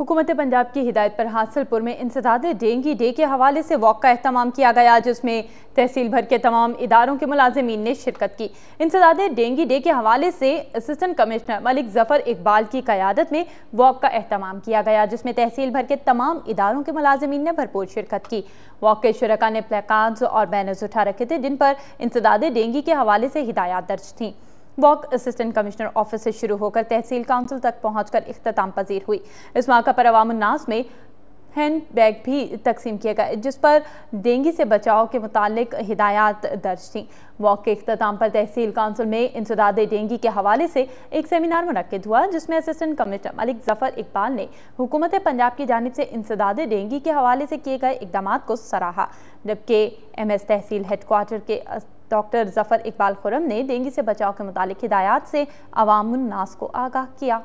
हुकूमत पंजाब की हिदायत पर हासिलपुर में इंसदाद डेंगी डे के हवाले से वॉक का अहतमाम किया गया जिसमें तहसील भर के तमाम इदारों के मुलाजमीन ने शिरकत की इंसदाद डेंगी डे के हवाले से असिस्टेंट कमिश्नर मलिक जफर इकबाल की क्यादत में वॉक का अहतमाम किया गया जिसमें तहसील भर के तमाम इदारों के मुलाजमीन ने भरपूर शिरकत की वॉक के शुरा ने प्लेकार्ड और बैनर्स उठा रखे थे जिन पर इंसदाद डेंगी के हवाले से हिदायत दर्ज थीं वॉक असिस्टेंट कमिश्नर ऑफिस से शुरू होकर तहसील काउंसिल तक पहुंचकर अख्ताम पजीर हुई इस मौका पर अवामनास में हैंड बैग भी तकसीम किया गया जिस पर डेंगी से बचाव के मुतालिक हिदायत दर्ज थी वॉक के अख्ताम पर तहसील काउंसिल में इंसदाद डेंगी के हवाले से एक सेमिनार मनद हुआ जिसमें असिस्टेंट कमिश्नर मलिक जफर इकबाल ने हुकूमत पंजाब की जानब से इंसदाद डेंगी के हवाले से किए गए इकदाम को सराहा जबकि एम एस तहसील हेडकोार्टर के डॉक्टर जफ़र इकबाल खुरम ने डेंगू से बचाव के मुतालिक हिदायत से अवामनास को आगाह किया